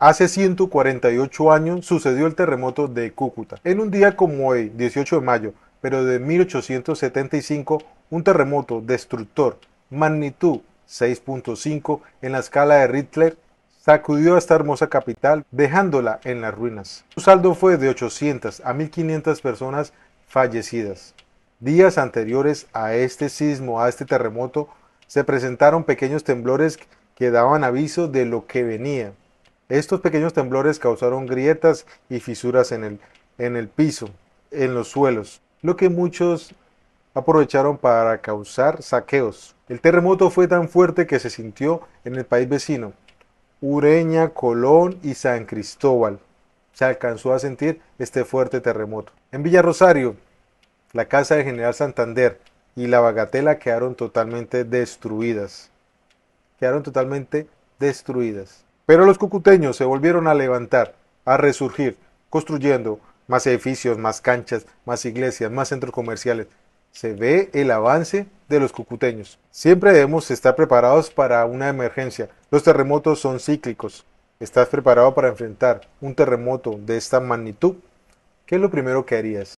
Hace 148 años sucedió el terremoto de Cúcuta. En un día como hoy, 18 de mayo, pero de 1875, un terremoto destructor, magnitud 6.5 en la escala de Richter, sacudió a esta hermosa capital, dejándola en las ruinas. Su saldo fue de 800 a 1500 personas fallecidas. Días anteriores a este sismo, a este terremoto, se presentaron pequeños temblores que daban aviso de lo que venía. Estos pequeños temblores causaron grietas y fisuras en el, en el piso, en los suelos, lo que muchos aprovecharon para causar saqueos. El terremoto fue tan fuerte que se sintió en el país vecino, Ureña, Colón y San Cristóbal. Se alcanzó a sentir este fuerte terremoto. En Villa Rosario, la casa del general Santander y la bagatela quedaron totalmente destruidas. Quedaron totalmente destruidas. Pero los cucuteños se volvieron a levantar, a resurgir, construyendo más edificios, más canchas, más iglesias, más centros comerciales. Se ve el avance de los cucuteños. Siempre debemos estar preparados para una emergencia. Los terremotos son cíclicos. ¿Estás preparado para enfrentar un terremoto de esta magnitud? ¿Qué es lo primero que harías?